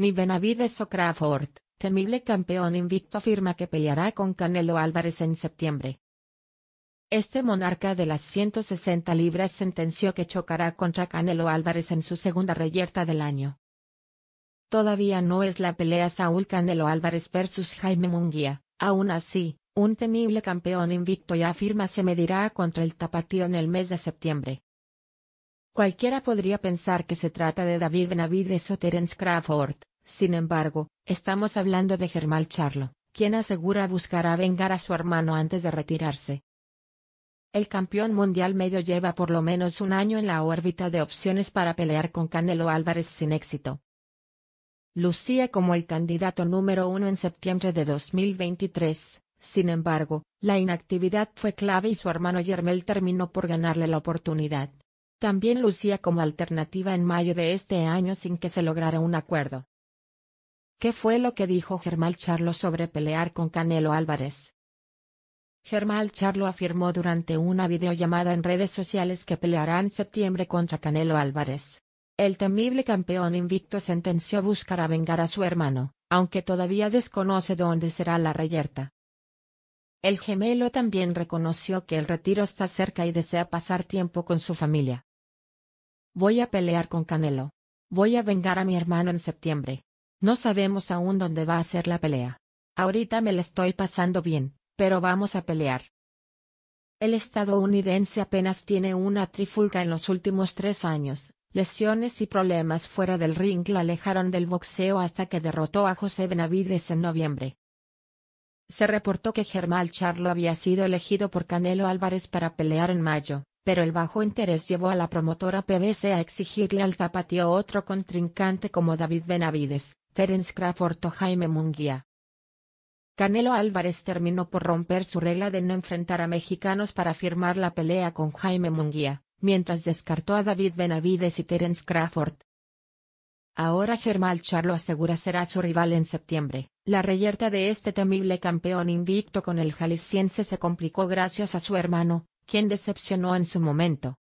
Ni Benavides o Crawford, temible campeón invicto afirma que peleará con Canelo Álvarez en septiembre. Este monarca de las 160 libras sentenció que chocará contra Canelo Álvarez en su segunda reyerta del año. Todavía no es la pelea Saúl Canelo Álvarez versus Jaime Munguía, aún así, un temible campeón invicto ya afirma se medirá contra el tapatío en el mes de septiembre. Cualquiera podría pensar que se trata de David Benavides o Terence Crawford, sin embargo, estamos hablando de Germán Charlo, quien asegura buscará vengar a su hermano antes de retirarse. El campeón mundial medio lleva por lo menos un año en la órbita de opciones para pelear con Canelo Álvarez sin éxito. Lucía como el candidato número uno en septiembre de 2023, sin embargo, la inactividad fue clave y su hermano Yermel terminó por ganarle la oportunidad. También lucía como alternativa en mayo de este año sin que se lograra un acuerdo. ¿Qué fue lo que dijo Germán Charlo sobre pelear con Canelo Álvarez? Germán Charlo afirmó durante una videollamada en redes sociales que peleará en septiembre contra Canelo Álvarez. El temible campeón invicto sentenció buscar a vengar a su hermano, aunque todavía desconoce dónde será la reyerta. El gemelo también reconoció que el retiro está cerca y desea pasar tiempo con su familia. Voy a pelear con Canelo. Voy a vengar a mi hermano en septiembre. No sabemos aún dónde va a ser la pelea. Ahorita me la estoy pasando bien, pero vamos a pelear. El estadounidense apenas tiene una trifulca en los últimos tres años, lesiones y problemas fuera del ring la alejaron del boxeo hasta que derrotó a José Benavides en noviembre. Se reportó que Germán Charlo había sido elegido por Canelo Álvarez para pelear en mayo, pero el bajo interés llevó a la promotora PBC a exigirle al tapatío otro contrincante como David Benavides, Terence Crawford o Jaime Munguía. Canelo Álvarez terminó por romper su regla de no enfrentar a mexicanos para firmar la pelea con Jaime Munguía, mientras descartó a David Benavides y Terence Crawford. Ahora Germán Charlo asegura será su rival en septiembre. La reyerta de este temible campeón invicto con el jalisciense se complicó gracias a su hermano, quien decepcionó en su momento.